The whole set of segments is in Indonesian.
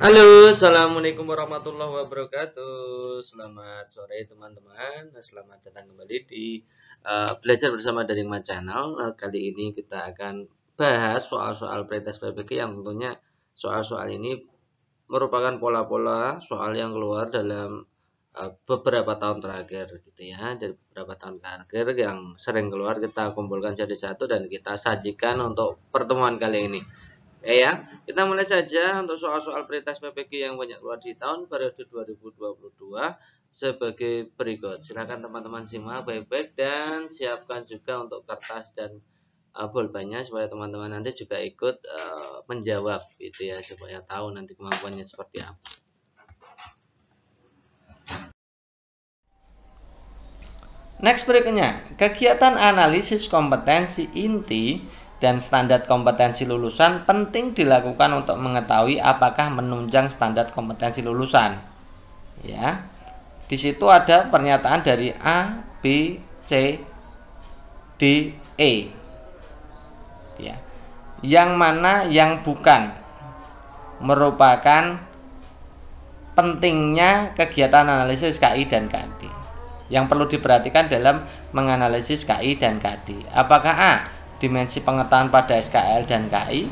Halo, assalamualaikum warahmatullahi wabarakatuh. Selamat sore teman-teman. Selamat datang kembali di uh, belajar bersama dari My Channel. Uh, kali ini kita akan bahas soal-soal pretest PPK yang tentunya soal-soal ini merupakan pola-pola soal yang keluar dalam uh, beberapa tahun terakhir gitu ya. Dari beberapa tahun terakhir yang sering keluar kita kumpulkan jadi satu dan kita sajikan untuk pertemuan kali ini. Oke eh, ya, kita mulai saja untuk soal-soal prioritas PPG yang banyak keluar di tahun periode 2022 sebagai berikut. Silakan teman-teman simak baik-baik dan siapkan juga untuk kertas dan uh, eh, banyak supaya teman-teman nanti juga ikut uh, menjawab itu ya supaya tahu nanti kemampuannya seperti apa. Next berikutnya, kegiatan analisis kompetensi inti dan standar kompetensi lulusan penting dilakukan untuk mengetahui apakah menunjang standar kompetensi lulusan. Ya. Di situ ada pernyataan dari A, B, C, D, E. Ya. Yang mana yang bukan merupakan pentingnya kegiatan analisis KI dan KD. Yang perlu diperhatikan dalam menganalisis KI dan KD. Apakah A dimensi pengetahuan pada SKL dan KI?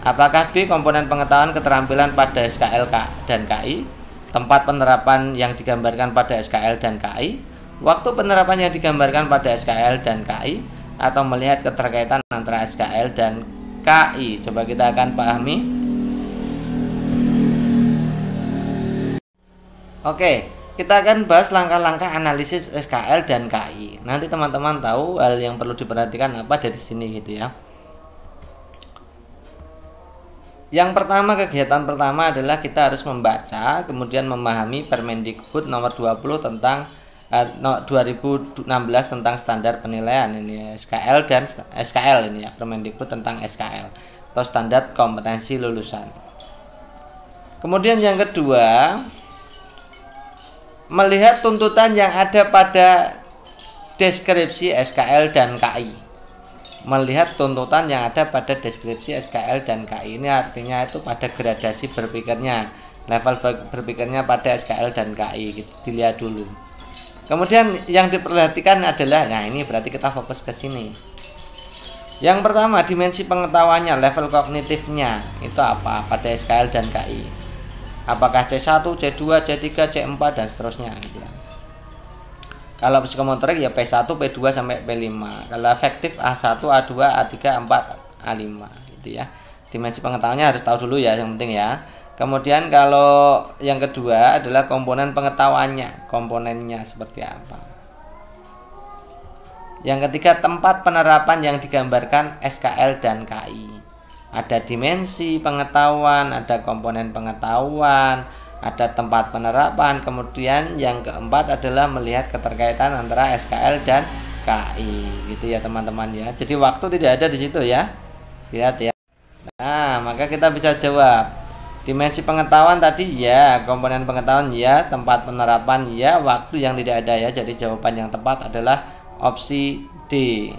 Apakah B komponen pengetahuan keterampilan pada SKL dan KI? Tempat penerapan yang digambarkan pada SKL dan KI? Waktu penerapan yang digambarkan pada SKL dan KI? Atau melihat keterkaitan antara SKL dan KI? Coba kita akan pahami. Oke, kita akan bahas langkah-langkah analisis SKL dan KI. Nanti teman-teman tahu hal yang perlu diperhatikan apa dari sini gitu ya. Yang pertama kegiatan pertama adalah kita harus membaca, kemudian memahami Permendikbud nomor 20 tentang eh, 2016 tentang standar penilaian ini SKL dan SKL ini ya, Permendikbud tentang SKL atau standar kompetensi lulusan. Kemudian yang kedua, melihat tuntutan yang ada pada deskripsi SKL dan KI melihat tuntutan yang ada pada deskripsi SKL dan KI ini artinya itu pada gradasi berpikirnya level berpikirnya pada SKL dan KI gitu, dilihat dulu kemudian yang diperhatikan adalah nah ini berarti kita fokus ke sini yang pertama dimensi pengetahuannya level kognitifnya itu apa pada SKL dan KI apakah C1, C2, C3, C4 dan seterusnya gitu ya. Kalau psikomotorik ya P1, P2 sampai P5. Kalau efektif A1, A2, A3, A4, A5 gitu ya. Dimensi pengetahuannya harus tahu dulu ya yang penting ya. Kemudian kalau yang kedua adalah komponen pengetahuannya, komponennya seperti apa. Yang ketiga tempat penerapan yang digambarkan SKL dan KI ada dimensi pengetahuan, ada komponen pengetahuan, ada tempat penerapan. Kemudian yang keempat adalah melihat keterkaitan antara SKL dan KI, gitu ya teman-teman ya. Jadi waktu tidak ada di situ ya. Lihat ya. Nah, maka kita bisa jawab. Dimensi pengetahuan tadi ya, komponen pengetahuan ya, tempat penerapan ya, waktu yang tidak ada ya. Jadi jawaban yang tepat adalah opsi D.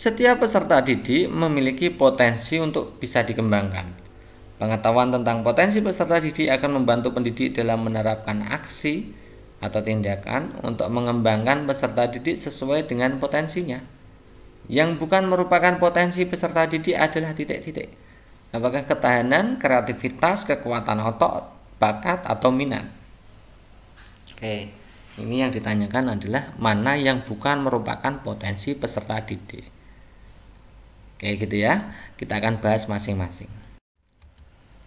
Setiap peserta didik memiliki potensi untuk bisa dikembangkan. Pengetahuan tentang potensi peserta didik akan membantu pendidik dalam menerapkan aksi atau tindakan untuk mengembangkan peserta didik sesuai dengan potensinya. Yang bukan merupakan potensi peserta didik adalah titik-titik. Apakah ketahanan, kreativitas, kekuatan otot, bakat, atau minat? Oke, ini yang ditanyakan adalah mana yang bukan merupakan potensi peserta didik. Kayak gitu ya. Kita akan bahas masing-masing.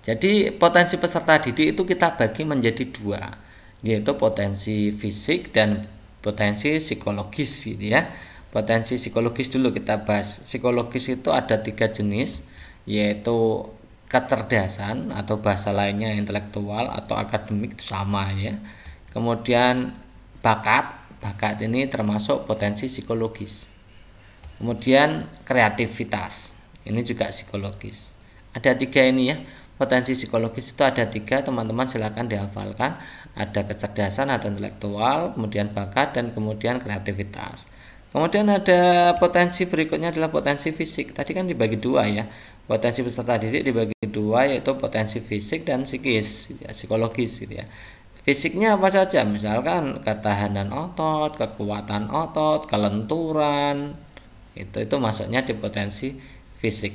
Jadi potensi peserta didik itu kita bagi menjadi dua, yaitu potensi fisik dan potensi psikologis gitu ya. Potensi psikologis dulu kita bahas. Psikologis itu ada tiga jenis, yaitu kecerdasan atau bahasa lainnya intelektual atau akademik itu sama ya. Kemudian bakat, bakat ini termasuk potensi psikologis kemudian kreativitas ini juga psikologis ada tiga ini ya potensi psikologis itu ada tiga teman-teman silahkan dihafalkan ada kecerdasan atau intelektual kemudian bakat dan kemudian kreativitas kemudian ada potensi berikutnya adalah potensi fisik tadi kan dibagi dua ya potensi peserta didik dibagi dua yaitu potensi fisik dan psikis gitu ya, psikologis gitu ya fisiknya apa saja misalkan ketahanan otot kekuatan otot kelenturan itu itu masuknya di potensi fisik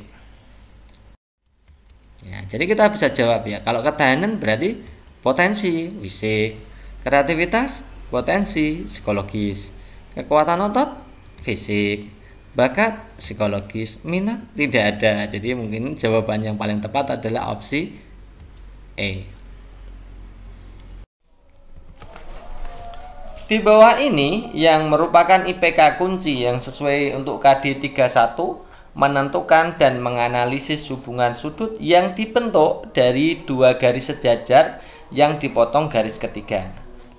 ya, jadi kita bisa jawab ya kalau ketahanan berarti potensi fisik kreativitas potensi psikologis kekuatan otot fisik bakat psikologis minat tidak ada jadi mungkin jawaban yang paling tepat adalah opsi E Di bawah ini yang merupakan IPK kunci yang sesuai untuk KD31 menentukan dan menganalisis hubungan sudut yang dibentuk dari dua garis sejajar yang dipotong garis ketiga.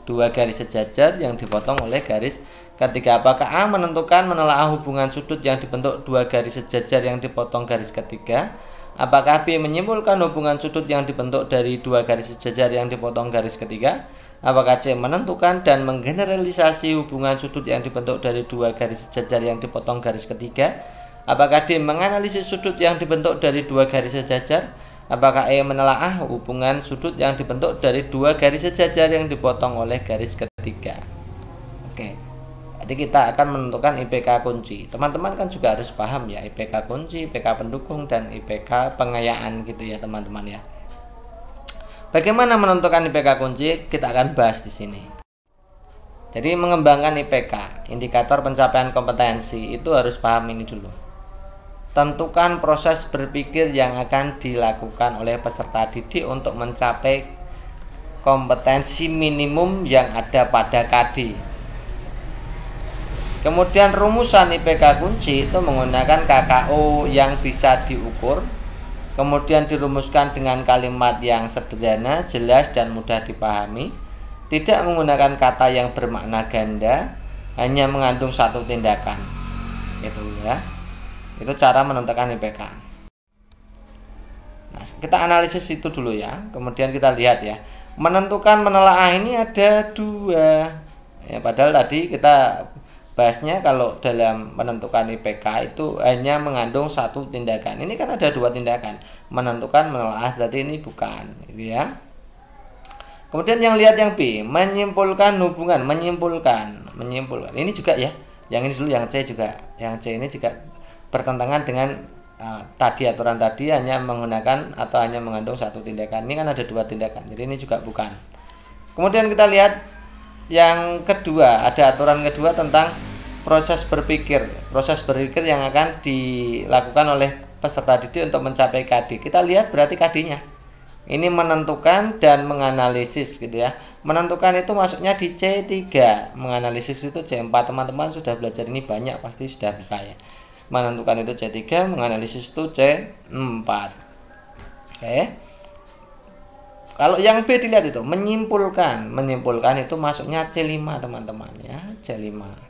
Dua garis sejajar yang dipotong oleh garis ketiga. Apakah A menentukan menelaah hubungan sudut yang dibentuk dua garis sejajar yang dipotong garis ketiga? Apakah B menyimpulkan hubungan sudut yang dibentuk dari dua garis sejajar yang dipotong garis ketiga? Apakah C menentukan dan menggeneralisasi hubungan sudut yang dibentuk dari dua garis sejajar yang dipotong garis ketiga? Apakah D menganalisis sudut yang dibentuk dari dua garis sejajar? Apakah E menelaah hubungan sudut yang dibentuk dari dua garis sejajar yang dipotong oleh garis ketiga? Oke. Jadi kita akan menentukan IPK kunci. Teman-teman kan juga harus paham ya IPK kunci, IPK pendukung dan IPK pengayaan gitu ya teman-teman ya. Bagaimana menentukan IPK kunci? Kita akan bahas di sini. Jadi mengembangkan IPK, indikator pencapaian kompetensi itu harus paham ini dulu. Tentukan proses berpikir yang akan dilakukan oleh peserta didik untuk mencapai kompetensi minimum yang ada pada KD. Kemudian rumusan IPK kunci itu menggunakan KKO yang bisa diukur kemudian dirumuskan dengan kalimat yang sederhana, jelas, dan mudah dipahami, tidak menggunakan kata yang bermakna ganda, hanya mengandung satu tindakan. Itu ya. Itu cara menentukan IPK. Nah, kita analisis itu dulu ya. Kemudian kita lihat ya. Menentukan menelaah ini ada dua. Ya, padahal tadi kita Bahasnya kalau dalam menentukan IPK itu hanya mengandung satu tindakan. Ini kan ada dua tindakan, menentukan, menelaah, berarti ini bukan, gitu ya. Kemudian yang lihat yang B, menyimpulkan hubungan, menyimpulkan, menyimpulkan. Ini juga ya, yang ini dulu yang C juga. Yang C ini juga bertentangan dengan uh, tadi aturan tadi hanya menggunakan atau hanya mengandung satu tindakan. Ini kan ada dua tindakan. Jadi ini juga bukan. Kemudian kita lihat yang kedua, ada aturan kedua tentang proses berpikir proses berpikir yang akan dilakukan oleh peserta didik untuk mencapai KD kita lihat berarti KD-nya ini menentukan dan menganalisis gitu ya menentukan itu masuknya di C3 menganalisis itu C4 teman-teman sudah belajar ini banyak pasti sudah bisa ya menentukan itu C3 menganalisis itu C4 oke kalau yang B dilihat itu menyimpulkan menyimpulkan itu masuknya C5 teman-teman ya C5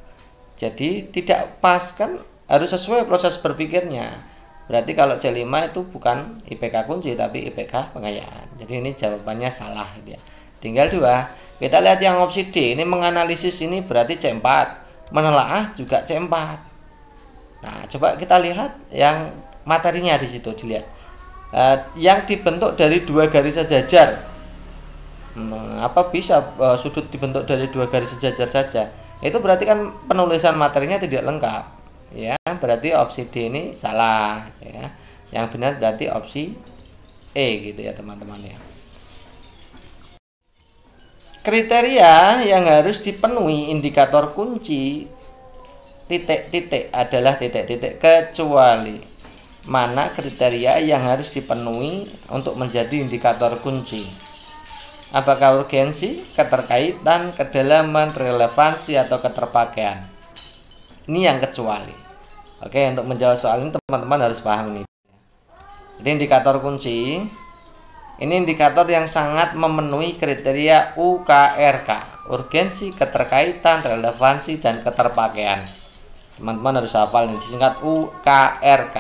jadi tidak pas kan harus sesuai proses berpikirnya. Berarti kalau C5 itu bukan IPK kunci tapi IPK pengayaan. Jadi ini jawabannya salah dia. Gitu ya. Tinggal dua. Kita lihat yang opsi D ini menganalisis ini berarti C4, menelaah juga C4. Nah, coba kita lihat yang materinya di situ dilihat. uh, yang dibentuk dari dua garis sejajar. Hmm, apa bisa uh, sudut dibentuk dari dua garis sejajar saja? itu berarti kan penulisan materinya tidak lengkap ya berarti opsi D ini salah ya yang benar berarti opsi E gitu ya teman-teman ya kriteria yang harus dipenuhi indikator kunci titik-titik adalah titik-titik kecuali mana kriteria yang harus dipenuhi untuk menjadi indikator kunci Apakah urgensi, keterkaitan, kedalaman, relevansi, atau keterpakaian? Ini yang kecuali. Oke, untuk menjawab soal ini teman-teman harus paham ini. Jadi indikator kunci ini indikator yang sangat memenuhi kriteria UKRK, urgensi, keterkaitan, relevansi, dan keterpakaian. Teman-teman harus hafal ini disingkat UKRK,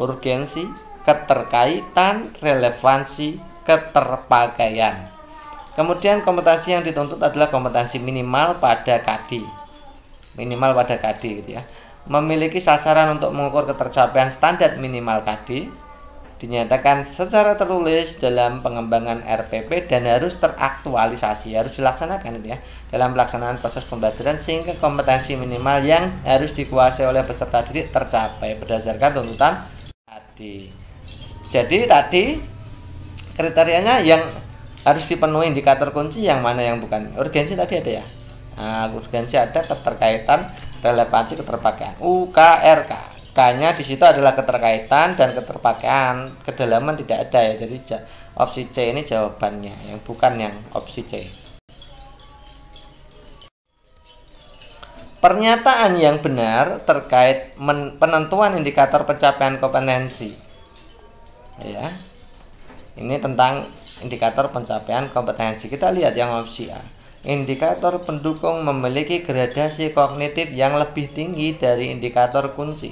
urgensi, keterkaitan, relevansi, keterpakaian. Kemudian kompetensi yang dituntut adalah kompetensi minimal pada KD. Minimal pada KD gitu ya. Memiliki sasaran untuk mengukur ketercapaian standar minimal KD dinyatakan secara tertulis dalam pengembangan RPP dan harus teraktualisasi harus dilaksanakan gitu ya dalam pelaksanaan proses pembelajaran sehingga kompetensi minimal yang harus dikuasai oleh peserta didik tercapai berdasarkan tuntutan tadi jadi tadi kriterianya yang harus dipenuhi indikator kunci yang mana yang bukan urgensi tadi ada ya nah, urgensi ada keterkaitan relevansi keterpakaian UKRK K nya disitu adalah keterkaitan dan keterpakaian kedalaman tidak ada ya jadi opsi C ini jawabannya yang bukan yang opsi C pernyataan yang benar terkait penentuan indikator pencapaian kompetensi ya ini tentang indikator pencapaian kompetensi. Kita lihat yang opsi A. Indikator pendukung memiliki gradasi kognitif yang lebih tinggi dari indikator kunci.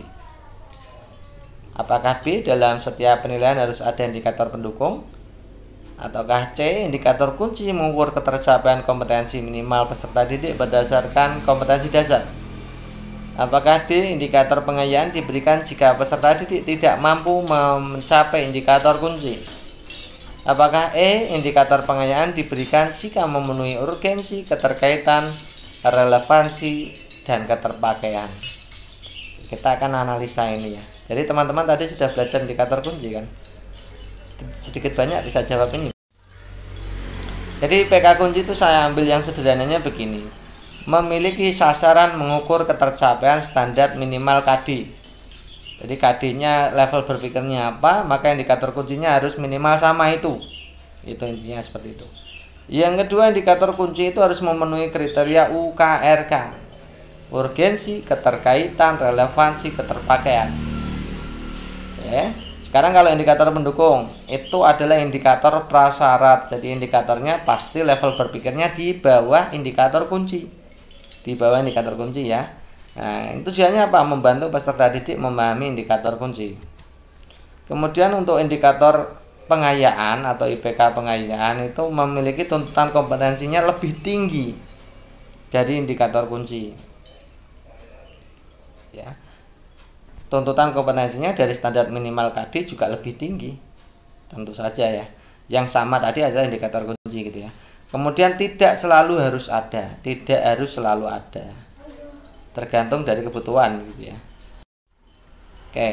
Apakah B dalam setiap penilaian harus ada indikator pendukung? Ataukah C indikator kunci mengukur ketercapaian kompetensi minimal peserta didik berdasarkan kompetensi dasar? Apakah D indikator pengayaan diberikan jika peserta didik tidak mampu mencapai indikator kunci? Apakah E indikator pengayaan diberikan jika memenuhi urgensi, keterkaitan, relevansi, dan keterpakaian? Kita akan analisa ini ya. Jadi teman-teman tadi sudah belajar indikator kunci kan? Sedikit banyak bisa jawab ini. Jadi PK kunci itu saya ambil yang sederhananya begini. Memiliki sasaran mengukur ketercapaian standar minimal KD jadi KD-nya level berpikirnya apa, maka indikator kuncinya harus minimal sama itu. Itu intinya seperti itu. Yang kedua, indikator kunci itu harus memenuhi kriteria UKRK. Urgensi, keterkaitan, relevansi, keterpakaian. Ya. Sekarang kalau indikator pendukung itu adalah indikator prasyarat. Jadi indikatornya pasti level berpikirnya di bawah indikator kunci. Di bawah indikator kunci ya. Nah, itu tujuannya apa? Membantu peserta didik memahami indikator kunci. Kemudian untuk indikator pengayaan atau IPK pengayaan itu memiliki tuntutan kompetensinya lebih tinggi dari indikator kunci. Ya. Tuntutan kompetensinya dari standar minimal KD juga lebih tinggi. Tentu saja ya. Yang sama tadi adalah indikator kunci gitu ya. Kemudian tidak selalu harus ada, tidak harus selalu ada tergantung dari kebutuhan gitu ya oke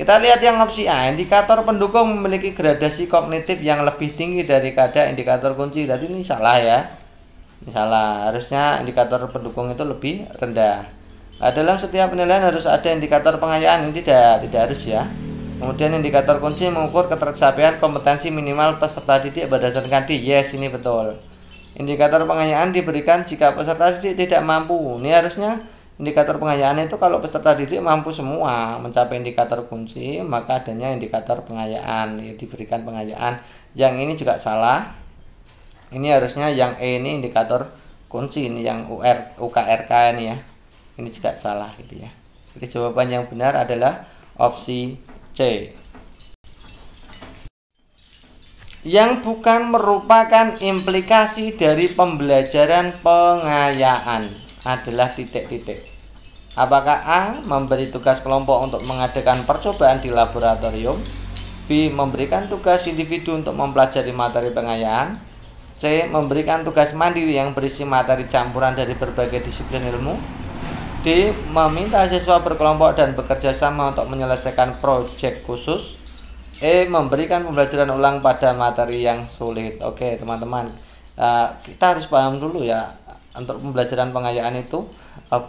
kita lihat yang opsi A indikator pendukung memiliki gradasi kognitif yang lebih tinggi dari kadar indikator kunci jadi ini salah ya ini salah harusnya indikator pendukung itu lebih rendah nah, dalam setiap penilaian harus ada indikator pengayaan ini tidak tidak harus ya Kemudian indikator kunci mengukur ketercapaian kompetensi minimal peserta didik berdasarkan di Yes, ini betul. Indikator pengayaan diberikan jika peserta didik tidak mampu. Ini harusnya Indikator pengayaan itu kalau peserta didik mampu semua mencapai indikator kunci, maka adanya indikator pengayaan, ya, diberikan pengayaan. Yang ini juga salah. Ini harusnya yang E ini indikator kunci, ini yang UR, UKRK ini ya. Ini juga salah gitu ya. Jadi jawaban yang benar adalah opsi C. Yang bukan merupakan implikasi dari pembelajaran pengayaan adalah titik-titik. Apakah A memberi tugas kelompok untuk mengadakan percobaan di laboratorium? B memberikan tugas individu untuk mempelajari materi pengayaan? C memberikan tugas mandiri yang berisi materi campuran dari berbagai disiplin ilmu? D meminta siswa berkelompok dan bekerja sama untuk menyelesaikan proyek khusus? E memberikan pembelajaran ulang pada materi yang sulit. Oke, teman-teman. Eh, kita harus paham dulu ya untuk pembelajaran pengayaan itu eh,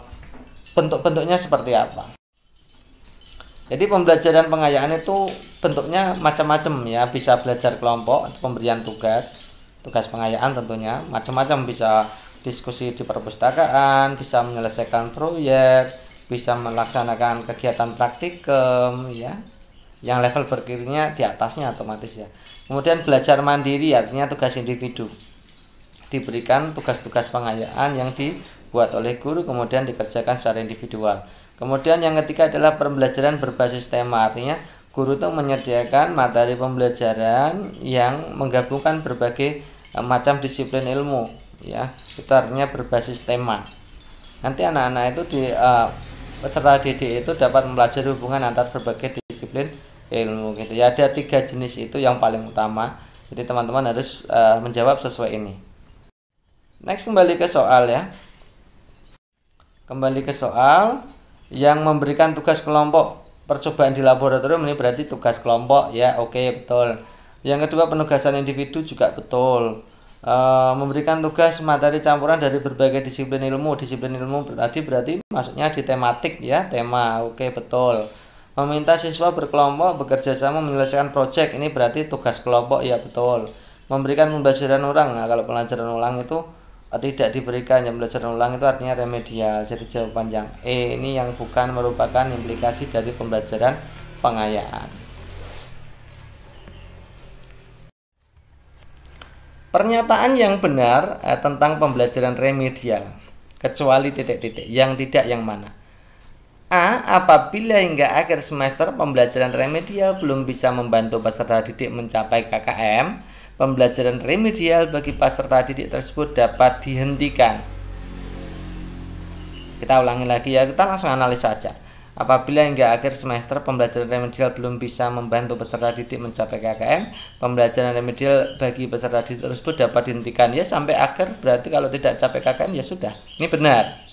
bentuk-bentuknya seperti apa. Jadi pembelajaran pengayaan itu bentuknya macam-macam ya, bisa belajar kelompok, pemberian tugas, tugas pengayaan tentunya, macam-macam bisa diskusi di perpustakaan, bisa menyelesaikan proyek, bisa melaksanakan kegiatan praktikum ya. Yang level berkirinya di atasnya otomatis ya. Kemudian belajar mandiri artinya tugas individu diberikan tugas-tugas pengayaan yang dibuat oleh guru kemudian dikerjakan secara individual. Kemudian yang ketiga adalah pembelajaran berbasis tema artinya guru itu menyediakan materi pembelajaran yang menggabungkan berbagai eh, macam disiplin ilmu ya itu berbasis tema nanti anak-anak itu di uh, peserta didik itu dapat mempelajari hubungan antar berbagai disiplin ilmu gitu ya ada tiga jenis itu yang paling utama jadi teman-teman harus uh, menjawab sesuai ini Next kembali ke soal ya. Kembali ke soal yang memberikan tugas kelompok percobaan di laboratorium ini berarti tugas kelompok ya. Oke, betul. Yang kedua penugasan individu juga betul. E, memberikan tugas materi campuran dari berbagai disiplin ilmu. Disiplin ilmu tadi berarti masuknya di tematik ya, tema. Oke, betul. Meminta siswa berkelompok bekerja sama menyelesaikan proyek ini berarti tugas kelompok ya betul. Memberikan pembelajaran orang Nah, kalau pelajaran ulang itu tidak diberikan jam belajar ulang itu artinya remedial jadi jawaban yang E eh, ini yang bukan merupakan implikasi dari pembelajaran pengayaan pernyataan yang benar eh, tentang pembelajaran remedial kecuali titik-titik yang tidak yang mana A. Apabila hingga akhir semester pembelajaran remedial belum bisa membantu peserta didik mencapai KKM pembelajaran remedial bagi peserta didik tersebut dapat dihentikan. Kita ulangi lagi ya, kita langsung analis saja. Apabila hingga akhir semester pembelajaran remedial belum bisa membantu peserta didik mencapai KKM, pembelajaran remedial bagi peserta didik tersebut dapat dihentikan ya sampai akhir. Berarti kalau tidak capai KKM ya sudah. Ini benar.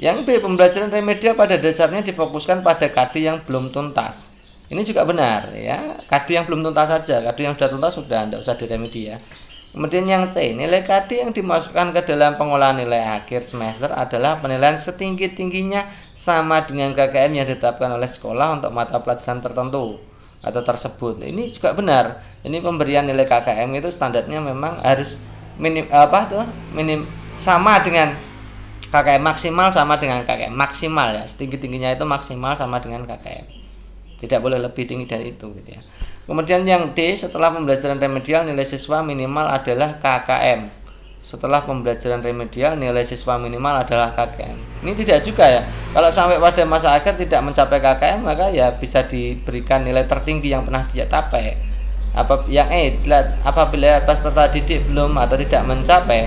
Yang B, pembelajaran remedial pada dasarnya difokuskan pada KD yang belum tuntas. Ini juga benar ya. KD yang belum tuntas saja, KD yang sudah tuntas sudah tidak usah diremedi ya. Kemudian yang C, nilai KD yang dimasukkan ke dalam pengolahan nilai akhir semester adalah penilaian setinggi-tingginya sama dengan KKM yang ditetapkan oleh sekolah untuk mata pelajaran tertentu atau tersebut. Ini juga benar. Ini pemberian nilai KKM itu standarnya memang harus minim apa tuh? minim sama dengan KKM maksimal sama dengan KKM maksimal ya. Setinggi-tingginya itu maksimal sama dengan KKM tidak boleh lebih tinggi dari itu gitu ya kemudian yang D setelah pembelajaran remedial nilai siswa minimal adalah KKM setelah pembelajaran remedial nilai siswa minimal adalah KKM ini tidak juga ya kalau sampai pada masa akhir tidak mencapai KKM maka ya bisa diberikan nilai tertinggi yang pernah dia capai apa yang E apabila peserta didik belum atau tidak mencapai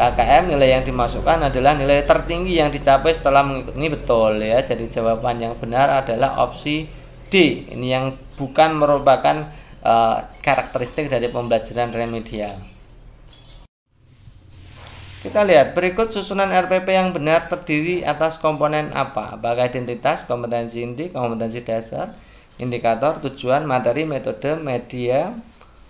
KKM nilai yang dimasukkan adalah nilai tertinggi yang dicapai setelah mengikuti ini betul ya jadi jawaban yang benar adalah opsi D ini yang bukan merupakan uh, karakteristik dari pembelajaran remedial. Kita lihat berikut susunan RPP yang benar terdiri atas komponen apa? Apakah identitas, kompetensi inti, kompetensi dasar, indikator, tujuan, materi, metode, media,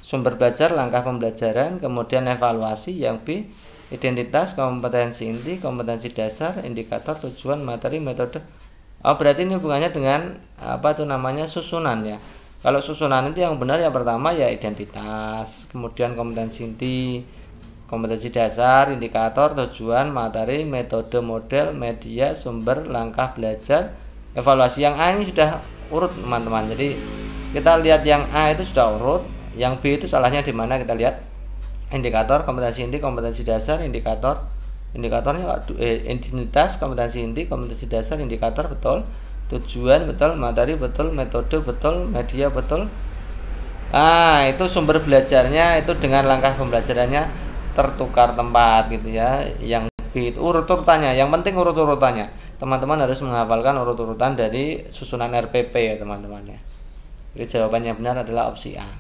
sumber belajar, langkah pembelajaran, kemudian evaluasi yang B, identitas, kompetensi inti, kompetensi dasar, indikator, tujuan, materi, metode, Oh, berarti ini hubungannya dengan apa tuh namanya susunan ya. Kalau susunan itu yang benar yang pertama ya identitas, kemudian kompetensi inti, kompetensi dasar, indikator, tujuan, materi, metode, model, media, sumber, langkah belajar, evaluasi yang A ini sudah urut teman-teman. Jadi kita lihat yang A itu sudah urut, yang B itu salahnya di mana kita lihat indikator, kompetensi inti, kompetensi dasar, indikator, indikatornya eh, identitas kompetensi inti kompetensi dasar indikator betul tujuan betul materi betul metode betul media betul ah itu sumber belajarnya itu dengan langkah pembelajarannya tertukar tempat gitu ya yang bit urut urutannya yang penting urut urutannya teman-teman harus menghafalkan urut urutan dari susunan RPP ya teman-temannya jadi jawabannya benar adalah opsi A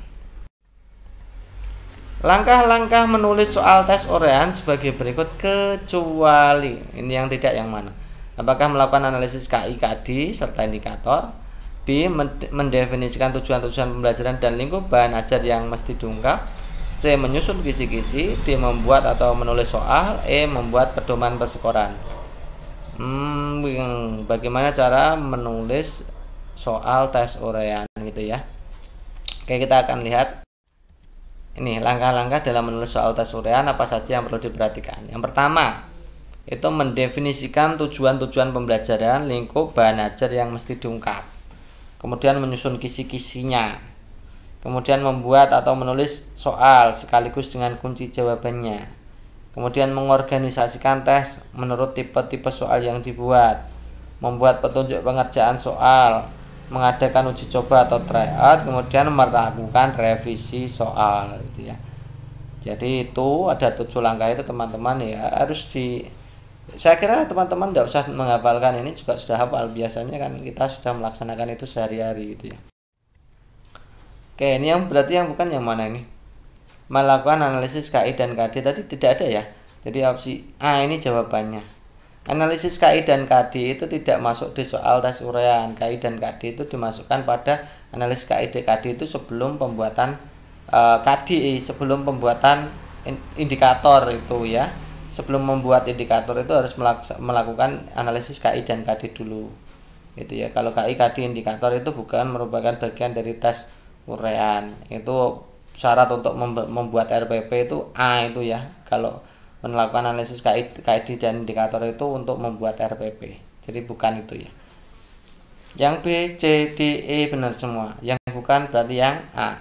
Langkah-langkah menulis soal tes orehan sebagai berikut kecuali ini yang tidak yang mana. Apakah melakukan analisis KI/KD serta indikator? B. Mendefinisikan tujuan-tujuan pembelajaran dan lingkup bahan ajar yang mesti diungkap. C. Menyusun kisi-kisi. D. Membuat atau menulis soal. E. Membuat pedoman perskoran. Hmm, bagaimana cara menulis soal tes orehan gitu ya? Oke, kita akan lihat ini langkah-langkah dalam menulis soal tes urean apa saja yang perlu diperhatikan. Yang pertama, itu mendefinisikan tujuan-tujuan pembelajaran lingkup bahan ajar yang mesti diungkap. Kemudian menyusun kisi-kisinya. Kemudian membuat atau menulis soal sekaligus dengan kunci jawabannya. Kemudian mengorganisasikan tes menurut tipe-tipe soal yang dibuat. Membuat petunjuk pengerjaan soal, mengadakan uji coba atau tryout kemudian melakukan revisi soal gitu ya jadi itu ada tujuh langkah itu teman-teman ya harus di saya kira teman-teman tidak usah menghafalkan ini juga sudah hafal biasanya kan kita sudah melaksanakan itu sehari-hari gitu ya oke ini yang berarti yang bukan yang mana ini melakukan analisis KI dan KD tadi tidak ada ya jadi opsi A ini jawabannya Analisis KI dan KD itu tidak masuk di soal tes uraian. KI dan KD itu dimasukkan pada analisis KI dan KD itu sebelum pembuatan uh, eh, KD, sebelum pembuatan indikator itu ya. Sebelum membuat indikator itu harus melakukan analisis KI dan KD dulu. gitu ya. Kalau KI KD indikator itu bukan merupakan bagian dari tes uraian. Itu syarat untuk membuat RPP itu A itu ya. Kalau melakukan analisis KID, dan indikator itu untuk membuat RPP. Jadi bukan itu ya. Yang B, C, D, E benar semua. Yang bukan berarti yang A.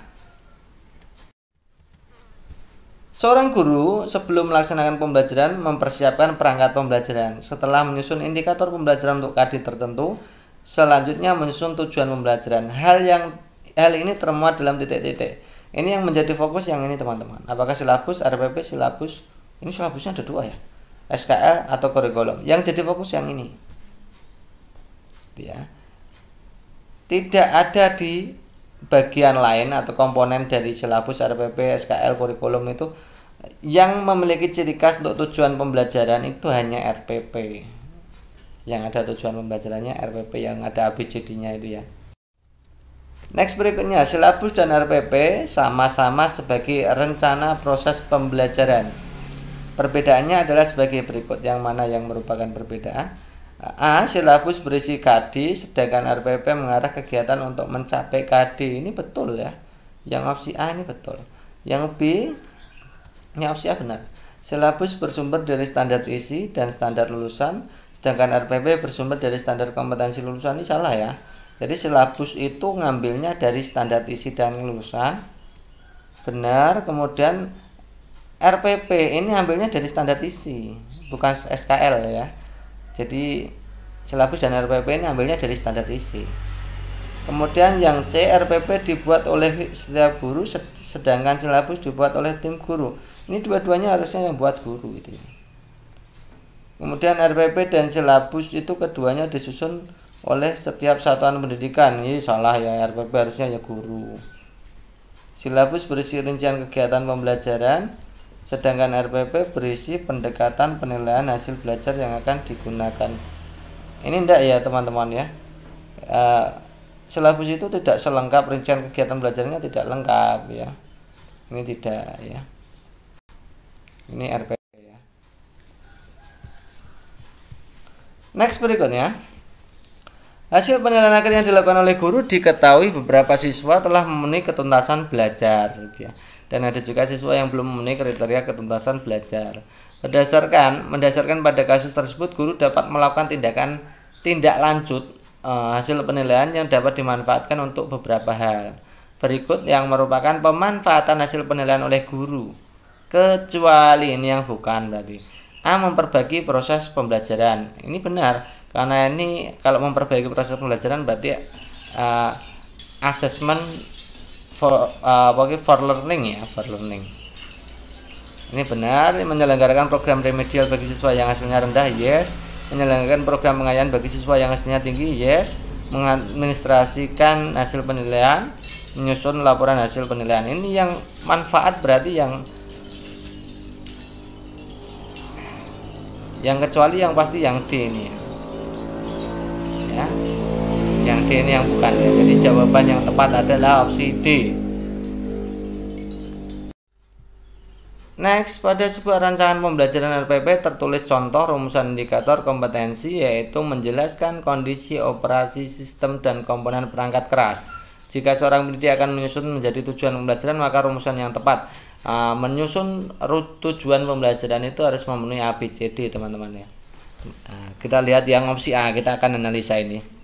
Seorang guru sebelum melaksanakan pembelajaran mempersiapkan perangkat pembelajaran. Setelah menyusun indikator pembelajaran untuk KD tertentu, selanjutnya menyusun tujuan pembelajaran. Hal yang hal ini termuat dalam titik-titik. Ini yang menjadi fokus yang ini teman-teman. Apakah silabus, RPP, silabus, ini silabusnya ada dua ya. SKL atau kurikulum. Yang jadi fokus yang ini. Ya. Tidak ada di bagian lain atau komponen dari silabus RPP, SKL, kurikulum itu yang memiliki ciri khas untuk tujuan pembelajaran itu hanya RPP. Yang ada tujuan pembelajarannya RPP yang ada ABCD-nya itu ya. Next berikutnya, silabus dan RPP sama-sama sebagai rencana proses pembelajaran. Perbedaannya adalah sebagai berikut yang mana yang merupakan perbedaan. A. Silabus berisi KD sedangkan RPP mengarah kegiatan untuk mencapai KD. Ini betul ya. Yang opsi A ini betul. Yang B ini opsi A benar. Silabus bersumber dari standar isi dan standar lulusan sedangkan RPP bersumber dari standar kompetensi lulusan ini salah ya. Jadi silabus itu ngambilnya dari standar isi dan lulusan. Benar, kemudian RPP ini ambilnya dari standar isi, bukan SKL ya. Jadi silabus dan RPP ini ambilnya dari standar isi. Kemudian yang C RPP dibuat oleh setiap guru sedangkan silabus dibuat oleh tim guru. Ini dua-duanya harusnya yang buat guru itu. Kemudian RPP dan silabus itu keduanya disusun oleh setiap satuan pendidikan. Ini salah ya RPP harusnya ya guru. Silabus berisi rincian kegiatan pembelajaran, Sedangkan RPP berisi pendekatan penilaian hasil belajar yang akan digunakan. Ini enggak ya teman-teman ya. E, silabus itu tidak selengkap rincian kegiatan belajarnya tidak lengkap ya. Ini tidak ya. Ini RPP ya. Next berikutnya. Hasil penilaian akhir yang dilakukan oleh guru diketahui beberapa siswa telah memenuhi ketuntasan belajar gitu ya dan ada juga siswa yang belum memenuhi kriteria ketuntasan belajar. Berdasarkan mendasarkan pada kasus tersebut guru dapat melakukan tindakan tindak lanjut e, hasil penilaian yang dapat dimanfaatkan untuk beberapa hal. Berikut yang merupakan pemanfaatan hasil penilaian oleh guru kecuali ini yang bukan berarti. A memperbaiki proses pembelajaran. Ini benar karena ini kalau memperbaiki proses pembelajaran berarti uh, eh, asesmen for uh, bagi for learning ya for learning ini benar ini menyelenggarakan program remedial bagi siswa yang hasilnya rendah yes menyelenggarakan program pengayaan bagi siswa yang hasilnya tinggi yes mengadministrasikan hasil penilaian menyusun laporan hasil penilaian ini yang manfaat berarti yang yang kecuali yang pasti yang D ini ya, ya. D ini yang bukan ya. Jadi jawaban yang tepat adalah opsi D. Next, pada sebuah rancangan pembelajaran RPP tertulis contoh rumusan indikator kompetensi yaitu menjelaskan kondisi operasi sistem dan komponen perangkat keras. Jika seorang pendidik akan menyusun menjadi tujuan pembelajaran, maka rumusan yang tepat uh, menyusun tujuan pembelajaran itu harus memenuhi ABCD teman-teman ya. Ah, kita lihat yang opsi A, kita akan analisa ini.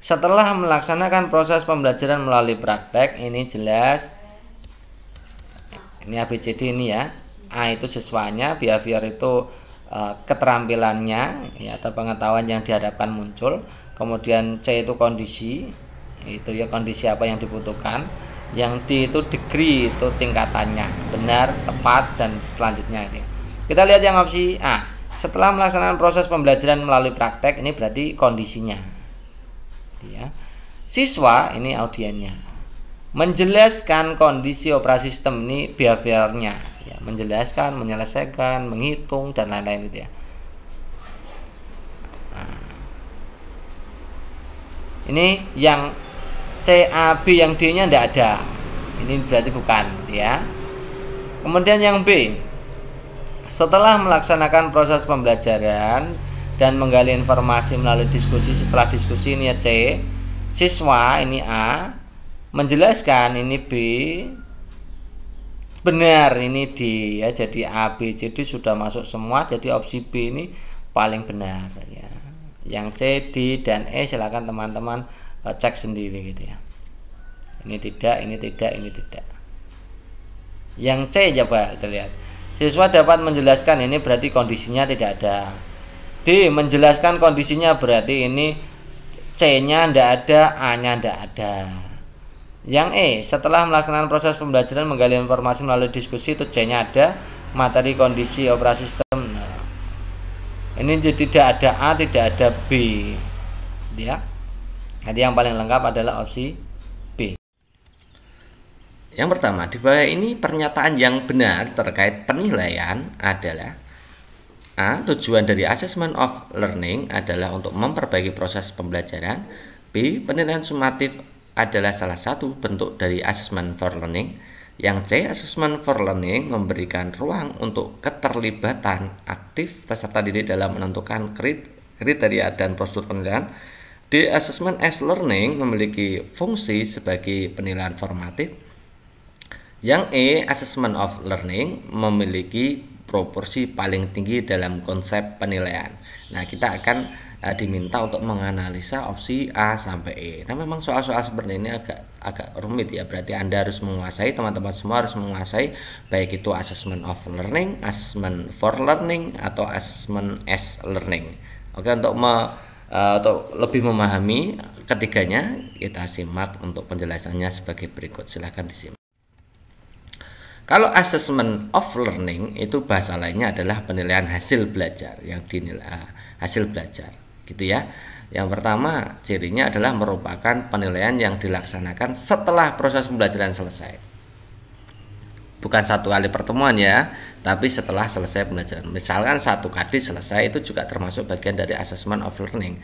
Setelah melaksanakan proses pembelajaran melalui praktek, ini jelas ini ABCD ini ya. A itu siswanya, behavior itu e, keterampilannya ya atau pengetahuan yang diharapkan muncul. Kemudian C itu kondisi, itu ya kondisi apa yang dibutuhkan. Yang D itu degree itu tingkatannya, benar, tepat dan selanjutnya ini. Kita lihat yang opsi A. Setelah melaksanakan proses pembelajaran melalui praktek, ini berarti kondisinya ya. Siswa ini audiennya menjelaskan kondisi operasi sistem ini behaviornya ya, menjelaskan, menyelesaikan, menghitung dan lain-lain gitu ya. Nah, ini yang CAB yang D-nya tidak ada. Ini berarti bukan gitu ya. Kemudian yang B setelah melaksanakan proses pembelajaran dan menggali informasi melalui diskusi setelah diskusi ini ya C siswa ini A menjelaskan ini B benar ini D ya jadi A B D sudah masuk semua jadi opsi B ini paling benar ya yang C D dan E silakan teman-teman eh, cek sendiri gitu ya ini tidak ini tidak ini tidak yang C coba kita lihat siswa dapat menjelaskan ini berarti kondisinya tidak ada D menjelaskan kondisinya berarti ini C-nya tidak ada, A-nya tidak ada. Yang E, setelah melaksanakan proses pembelajaran menggali informasi melalui diskusi itu C-nya ada, materi kondisi operasi sistem. Nah, ini tidak ada A, tidak ada B. Ya. Jadi yang paling lengkap adalah opsi B. Yang pertama, di bawah ini pernyataan yang benar terkait penilaian adalah A. Tujuan dari assessment of learning adalah untuk memperbaiki proses pembelajaran. B. Penilaian sumatif adalah salah satu bentuk dari assessment for learning. Yang C, assessment for learning memberikan ruang untuk keterlibatan aktif peserta didik dalam menentukan kriteria dan prosedur penilaian. D, assessment as learning memiliki fungsi sebagai penilaian formatif. Yang E, assessment of learning memiliki proporsi paling tinggi dalam konsep penilaian. Nah, kita akan uh, diminta untuk menganalisa opsi A sampai E. Nah, memang soal-soal seperti ini agak agak rumit ya. Berarti Anda harus menguasai, teman-teman semua harus menguasai baik itu assessment of learning, assessment for learning atau assessment as learning. Oke, untuk me, uh, untuk lebih memahami ketiganya, kita simak untuk penjelasannya sebagai berikut. Silahkan disimak. Kalau assessment of learning itu bahasa lainnya adalah penilaian hasil belajar yang dinilai ah, hasil belajar, gitu ya. Yang pertama cirinya adalah merupakan penilaian yang dilaksanakan setelah proses pembelajaran selesai. Bukan satu kali pertemuan ya, tapi setelah selesai pembelajaran. Misalkan satu kali selesai itu juga termasuk bagian dari assessment of learning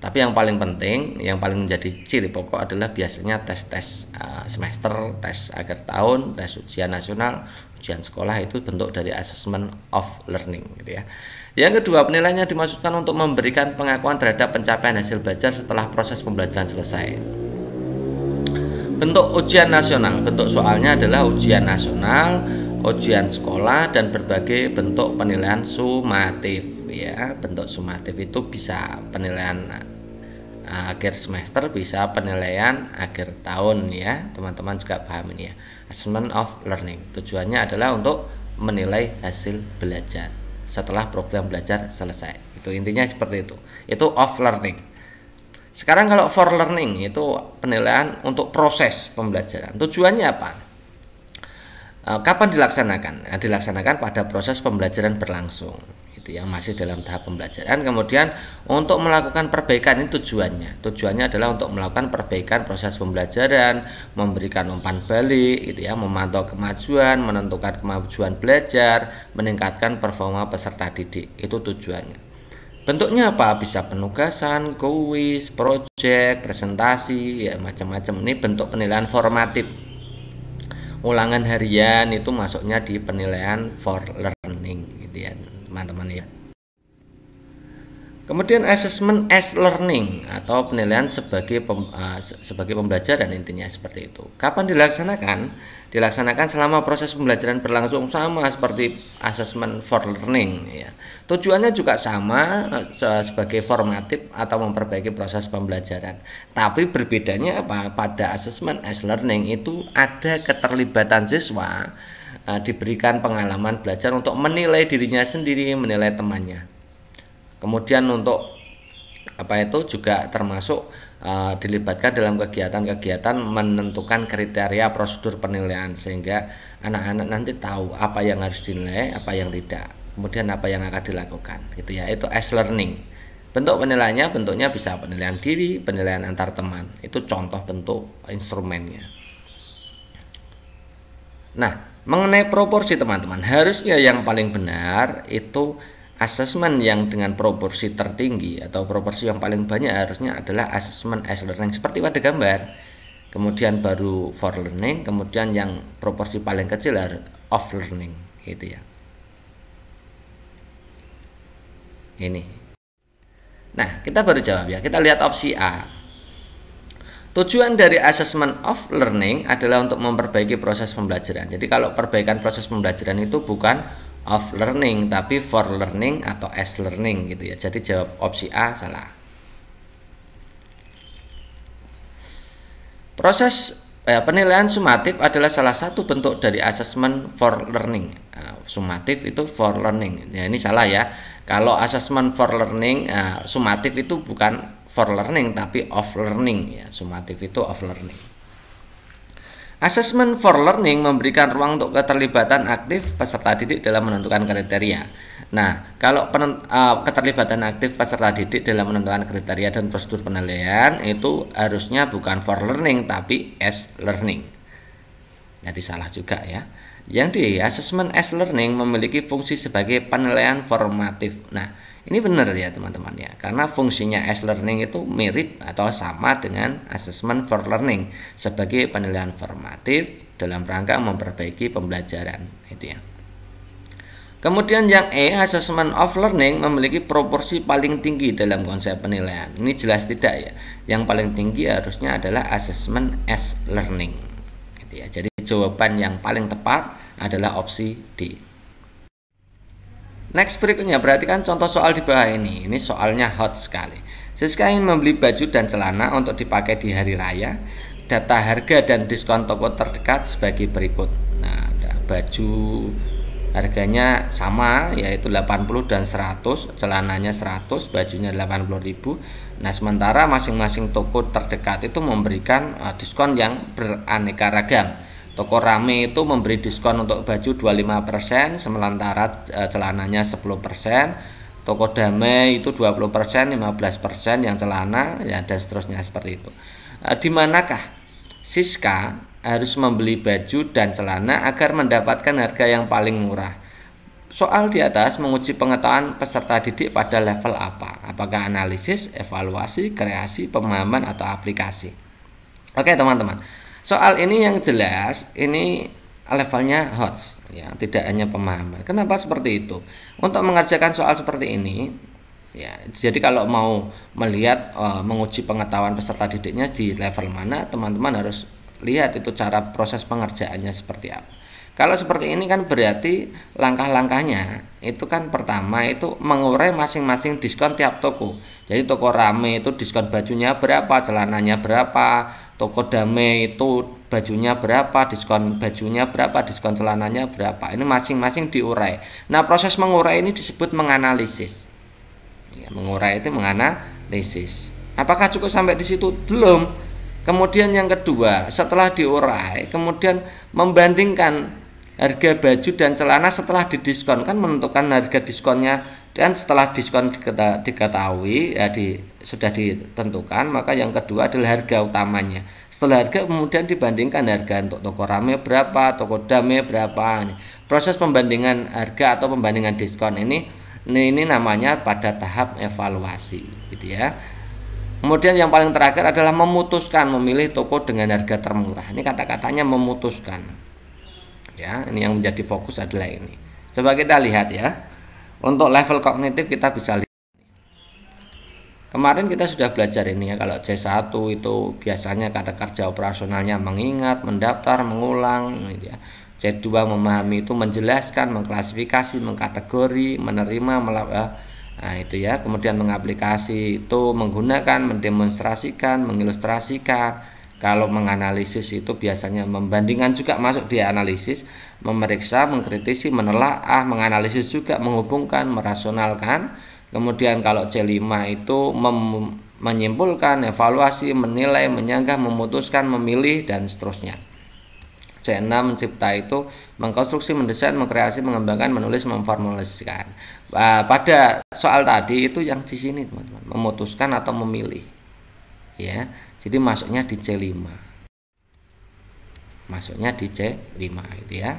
tapi yang paling penting, yang paling menjadi ciri pokok adalah biasanya tes-tes eh, semester, tes akhir tahun, tes ujian nasional, ujian sekolah itu bentuk dari assessment of learning gitu ya. Yang kedua, penilaiannya dimaksudkan untuk memberikan pengakuan terhadap pencapaian hasil belajar setelah proses pembelajaran selesai. Bentuk ujian nasional, bentuk soalnya adalah ujian nasional, ujian sekolah dan berbagai bentuk penilaian sumatif ya bentuk sumatif itu bisa penilaian akhir semester bisa penilaian akhir tahun ya teman-teman juga paham ini ya assessment of learning tujuannya adalah untuk menilai hasil belajar setelah program belajar selesai itu intinya seperti itu itu of learning sekarang kalau for learning itu penilaian untuk proses pembelajaran tujuannya apa eh, kapan dilaksanakan nah, dilaksanakan pada proses pembelajaran berlangsung gitu ya masih dalam tahap pembelajaran kemudian untuk melakukan perbaikan ini tujuannya tujuannya adalah untuk melakukan perbaikan proses pembelajaran memberikan umpan balik gitu ya memantau kemajuan menentukan kemajuan belajar meningkatkan performa peserta didik itu tujuannya bentuknya apa bisa penugasan kuis proyek presentasi ya macam-macam ini bentuk penilaian formatif ulangan harian itu masuknya di penilaian for learning teman-teman ya Kemudian assessment as learning atau penilaian sebagai pem, uh, sebagai pembelajaran intinya seperti itu. Kapan dilaksanakan? Dilaksanakan selama proses pembelajaran berlangsung sama seperti assessment for learning ya. Tujuannya juga sama sebagai formatif atau memperbaiki proses pembelajaran. Tapi berbedanya apa? Pada assessment as learning itu ada keterlibatan siswa Ah, diberikan pengalaman belajar untuk menilai dirinya sendiri, menilai temannya. Kemudian untuk apa itu juga termasuk uh, dilibatkan dalam kegiatan-kegiatan menentukan kriteria prosedur penilaian sehingga anak-anak nanti tahu apa yang harus dinilai, apa yang tidak, kemudian apa yang akan dilakukan. Gitu ya, itu as learning. Bentuk penilaiannya bentuknya bisa penilaian diri, penilaian antar teman. Itu contoh bentuk instrumennya. Nah, Mengenai proporsi teman-teman, harusnya yang paling benar itu assessment yang dengan proporsi tertinggi atau proporsi yang paling banyak harusnya adalah assessment as learning seperti pada gambar. Kemudian baru for learning, kemudian yang proporsi paling kecil adalah off learning gitu ya. Ini. Nah, kita baru jawab ya. Kita lihat opsi A. Tujuan dari assessment of learning adalah untuk memperbaiki proses pembelajaran. Jadi kalau perbaikan proses pembelajaran itu bukan of learning tapi for learning atau as learning gitu ya. Jadi jawab opsi A salah. Proses eh, penilaian sumatif adalah salah satu bentuk dari assessment for learning. Eh, sumatif itu for learning. Ya ini salah ya. Kalau assessment for learning uh, sumatif itu bukan for learning tapi of learning ya sumatif itu of learning Assessment for learning memberikan ruang untuk keterlibatan aktif peserta didik dalam menentukan kriteria. Nah, kalau penent, uh, eh, keterlibatan aktif peserta didik dalam menentukan kriteria dan prosedur penilaian itu harusnya bukan for learning tapi as learning. Jadi salah juga ya. Yang di assessment as learning memiliki fungsi sebagai penilaian formatif. Nah, ini benar ya teman-teman ya, karena fungsinya as learning itu mirip atau sama dengan assessment for learning sebagai penilaian formatif dalam rangka memperbaiki pembelajaran itu ya. Kemudian yang E, assessment of learning memiliki proporsi paling tinggi dalam konsep penilaian. Ini jelas tidak ya. Yang paling tinggi harusnya adalah assessment as learning. Gitu ya. Jadi jawaban yang paling tepat adalah opsi D. Next berikutnya perhatikan contoh soal di bawah ini. Ini soalnya hot sekali. Siska ingin membeli baju dan celana untuk dipakai di hari raya. Data harga dan diskon toko terdekat sebagai berikut. Nah, ada baju harganya sama yaitu 80 dan 100, celananya 100, bajunya 80.000. Nah, sementara masing-masing toko terdekat itu memberikan eh, diskon yang beraneka ragam Toko Rame itu memberi diskon untuk baju 25%, sementara eh, celananya 10%, toko Damai itu 20%, 15% yang celana ya dan seterusnya seperti itu. Eh, di manakah Siska harus membeli baju dan celana agar mendapatkan harga yang paling murah? Soal di atas menguji pengetahuan peserta didik pada level apa? Apakah analisis, evaluasi, kreasi, pemahaman, atau aplikasi? Oke, teman-teman. Soal ini yang jelas ini levelnya hot ya, tidak hanya pemahaman. Kenapa seperti itu? Untuk mengerjakan soal seperti ini ya, jadi kalau mau melihat uh, menguji pengetahuan peserta didiknya di level mana, teman-teman harus lihat itu cara proses pengerjaannya seperti apa. Kalau seperti ini kan berarti langkah-langkahnya itu kan pertama itu mengurai masing-masing diskon tiap toko. Jadi toko rame itu diskon bajunya berapa, celananya berapa, toko damai itu bajunya berapa, diskon bajunya berapa, diskon celananya berapa. Ini masing-masing diurai. Nah, proses mengurai ini disebut menganalisis. Ya, mengurai itu menganalisis. Apakah cukup sampai di situ? Belum. Kemudian yang kedua, setelah diurai, kemudian membandingkan harga baju dan celana setelah didiskon kan menentukan harga diskonnya dan setelah diskon diketahui ya di, sudah ditentukan maka yang kedua adalah harga utamanya setelah harga kemudian dibandingkan harga untuk toko rame berapa toko dame berapa proses pembandingan harga atau pembandingan diskon ini ini, ini namanya pada tahap evaluasi gitu ya kemudian yang paling terakhir adalah memutuskan memilih toko dengan harga termurah ini kata-katanya memutuskan ya ini yang menjadi fokus adalah ini coba kita lihat ya untuk level kognitif kita bisa lihat. Kemarin kita sudah belajar ini ya kalau C1 itu biasanya kata kerja operasionalnya mengingat, mendaftar, mengulang gitu ya. C2 memahami itu menjelaskan, mengklasifikasi, mengkategori, menerima, melakukan eh, Nah, itu ya. Kemudian mengaplikasi itu menggunakan, mendemonstrasikan, mengilustrasikan, kalau menganalisis itu biasanya membandingkan juga masuk di analisis, memeriksa, mengkritisi, menelaah, menganalisis juga, menghubungkan, merasionalkan. Kemudian kalau C5 itu menyimpulkan, evaluasi, menilai, menyanggah, memutuskan, memilih dan seterusnya. C6 mencipta itu mengkonstruksi, mendesain, mengkreasi, mengembangkan, menulis, memformulasikan. Pada soal tadi itu yang di sini teman-teman, memutuskan atau memilih. Ya jadi masuknya di C5. Masuknya di C5 gitu ya.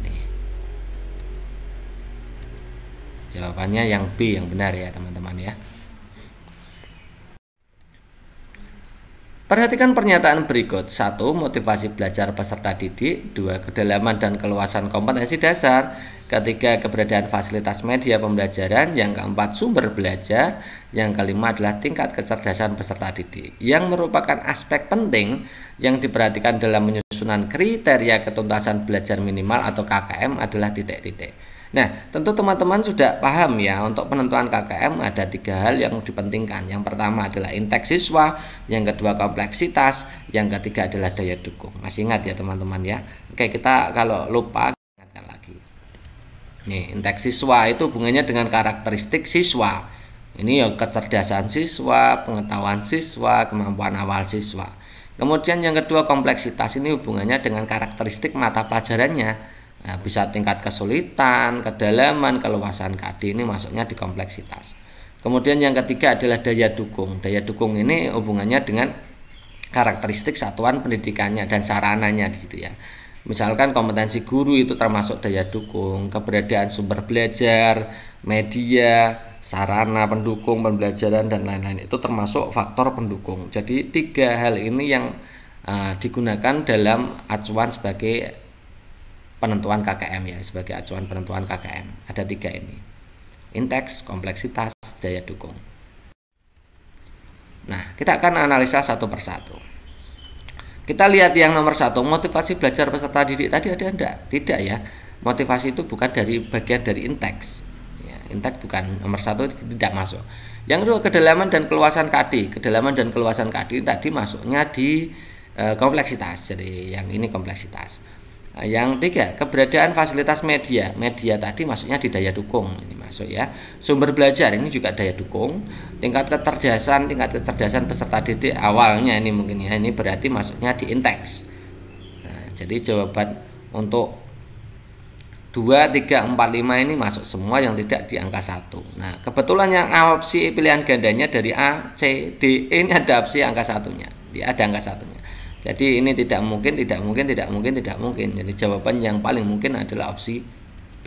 Ini. Jawabannya yang B yang benar ya, teman-teman ya. Perhatikan pernyataan berikut. satu Motivasi belajar peserta didik. dua Kedalaman dan keluasan kompetensi dasar. Ketiga, keberadaan fasilitas media pembelajaran. Yang keempat, sumber belajar. Yang kelima adalah tingkat kecerdasan peserta didik, yang merupakan aspek penting yang diperhatikan dalam menyusunan kriteria ketuntasan belajar minimal atau KKM adalah titik-titik. Nah, tentu teman-teman sudah paham ya untuk penentuan KKM ada tiga hal yang dipentingkan. Yang pertama adalah indeks siswa, yang kedua kompleksitas, yang ketiga adalah daya dukung. Masih ingat ya teman-teman ya. Oke, kita kalau lupa ingatkan lagi. Nih, indeks siswa itu hubungannya dengan karakteristik siswa. Ini ya kecerdasan siswa, pengetahuan siswa, kemampuan awal siswa. Kemudian yang kedua kompleksitas ini hubungannya dengan karakteristik mata pelajarannya Nah, bisa tingkat kesulitan, kedalaman, keluasan KD ini masuknya di kompleksitas. Kemudian yang ketiga adalah daya dukung. Daya dukung ini hubungannya dengan karakteristik satuan pendidikannya dan sarananya gitu ya. Misalkan kompetensi guru itu termasuk daya dukung, keberadaan sumber belajar, media, sarana pendukung pembelajaran dan lain-lain itu termasuk faktor pendukung. Jadi tiga hal ini yang uh, digunakan dalam acuan sebagai penentuan KKM ya sebagai acuan penentuan KKM ada tiga ini indeks kompleksitas daya dukung nah kita akan analisa satu persatu kita lihat yang nomor satu motivasi belajar peserta didik tadi ada enggak tidak ya motivasi itu bukan dari bagian dari indeks ya, indeks bukan nomor satu tidak masuk yang kedua kedalaman dan keluasan KD kedalaman dan keluasan KD tadi masuknya di eh, kompleksitas jadi yang ini kompleksitas Nah, yang tiga, keberadaan fasilitas media. Media tadi maksudnya di daya dukung ini masuk ya. Sumber belajar ini juga daya dukung. Tingkat kecerdasan, tingkat kecerdasan peserta didik awalnya ini mungkin ya ini berarti masuknya di inteks. Nah, jadi jawaban untuk 2, 3, 4, 5 ini masuk semua yang tidak di angka 1 Nah kebetulan yang A opsi pilihan gandanya dari A, C, D e, ini ada opsi angka satunya Dia ada angka satunya jadi ini tidak mungkin, tidak mungkin, tidak mungkin, tidak mungkin. Jadi jawaban yang paling mungkin adalah opsi B.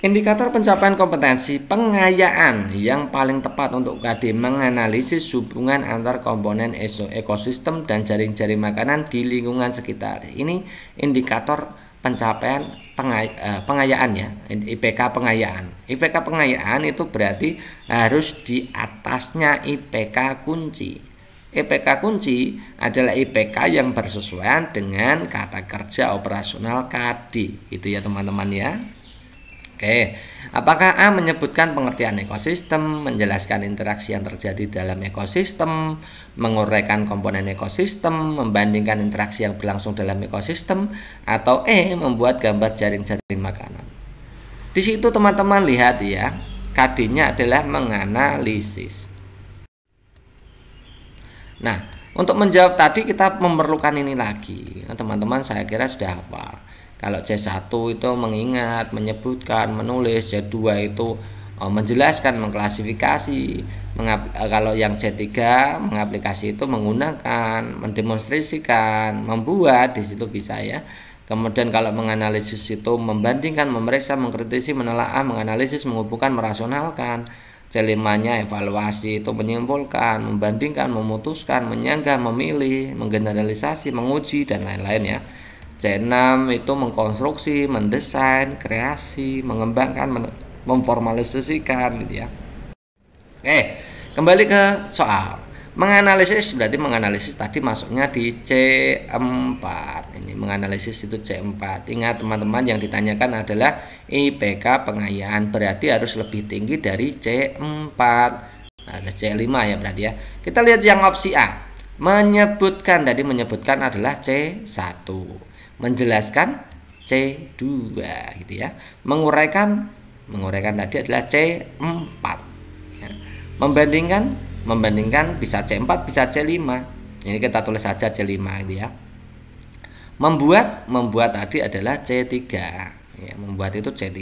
Indikator pencapaian kompetensi pengayaan yang paling tepat untuk KD menganalisis hubungan antar komponen ekosistem dan jaring-jaring makanan di lingkungan sekitar. Ini indikator pencapaian pengay uh, pengayaan ya IPK pengayaan IPK pengayaan itu berarti harus di atasnya IPK kunci IPK kunci adalah IPK yang bersesuaian dengan kata kerja operasional KD itu ya teman-teman ya Oke, apakah A menyebutkan pengertian ekosistem, menjelaskan interaksi yang terjadi dalam ekosistem, menguraikan komponen ekosistem, membandingkan interaksi yang berlangsung dalam ekosistem, atau E membuat gambar jaring-jaring makanan? Di situ teman-teman lihat ya, kd adalah menganalisis. Nah, untuk menjawab tadi kita memerlukan ini lagi. Teman-teman nah, saya kira sudah hafal. Kalau C1 itu mengingat, menyebutkan, menulis, C2 itu eh, menjelaskan, mengklasifikasi. Mengap eh, kalau yang C3 mengaplikasi itu menggunakan, mendemonstrasikan, membuat di situ bisa ya. Kemudian kalau menganalisis itu membandingkan, memeriksa, mengkritisi, menelaah, menganalisis, menghubungkan, merasionalkan. c 5 evaluasi itu menyimpulkan, membandingkan, memutuskan, menyangga, memilih, menggeneralisasi, menguji dan lain-lain ya. C6 itu mengkonstruksi, mendesain, kreasi, mengembangkan, memformalisasikan gitu ya. Oke, kembali ke soal. Menganalisis berarti menganalisis tadi masuknya di C4. Ini menganalisis itu C4. Ingat teman-teman yang ditanyakan adalah IPK pengayaan berarti harus lebih tinggi dari C4. Nah, ada C5 ya berarti ya. Kita lihat yang opsi A. Menyebutkan tadi menyebutkan adalah C1 menjelaskan C2 gitu ya. Menguraikan menguraikan tadi adalah C4. Ya. Membandingkan membandingkan bisa C4 bisa C5. Ini kita tulis saja C5 gitu ya. Membuat membuat tadi adalah C3. Ya, membuat itu C3.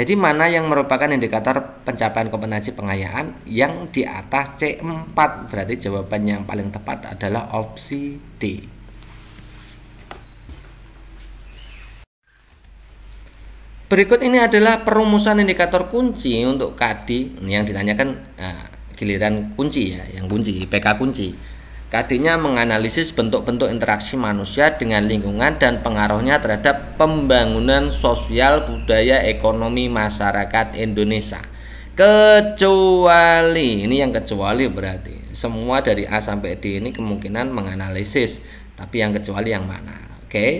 Jadi mana yang merupakan indikator pencapaian kompetensi pengayaan yang di atas C4 berarti jawaban yang paling tepat adalah opsi D. Berikut ini adalah perumusan indikator kunci untuk KD yang ditanyakan nah, giliran kunci ya, yang kunci PK kunci. KD-nya menganalisis bentuk-bentuk interaksi manusia dengan lingkungan dan pengaruhnya terhadap pembangunan sosial, budaya, ekonomi masyarakat Indonesia. Kecuali ini yang kecuali berarti semua dari A sampai D ini kemungkinan menganalisis, tapi yang kecuali yang mana? Oke. Okay?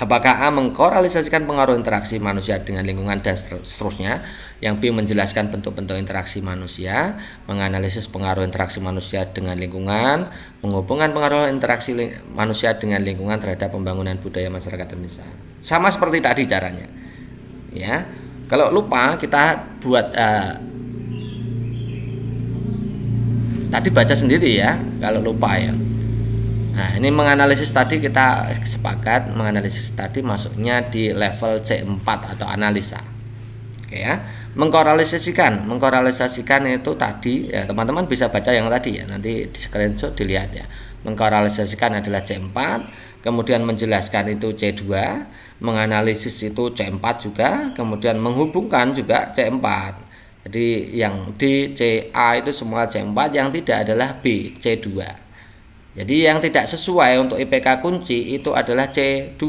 Apakah A mengkoralisasikan pengaruh interaksi manusia dengan lingkungan dan seterusnya, yang B menjelaskan bentuk-bentuk interaksi manusia, menganalisis pengaruh interaksi manusia dengan lingkungan, menghubungkan pengaruh interaksi manusia dengan lingkungan terhadap pembangunan budaya masyarakat Indonesia. Sama seperti tadi caranya. Ya. Kalau lupa kita buat uh, tadi baca sendiri ya, kalau lupa ya. Nah, ini menganalisis tadi kita sepakat menganalisis tadi masuknya di level C4 atau analisa. Oke ya. Mengkorelasikan, mengkorelasikan itu tadi ya teman-teman bisa baca yang tadi ya nanti di screenshot dilihat ya. Mengkorelasikan adalah C4, kemudian menjelaskan itu C2, menganalisis itu C4 juga, kemudian menghubungkan juga C4. Jadi yang D, C, A itu semua C4, yang tidak adalah B, C2. Jadi yang tidak sesuai untuk IPK kunci itu adalah C2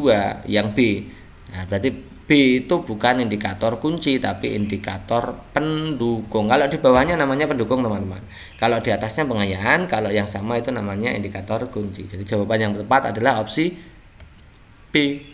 yang B. Nah, berarti B itu bukan indikator kunci tapi indikator pendukung. Kalau di bawahnya namanya pendukung, teman-teman. Kalau di atasnya pengayaan, kalau yang sama itu namanya indikator kunci. Jadi jawaban yang tepat adalah opsi B.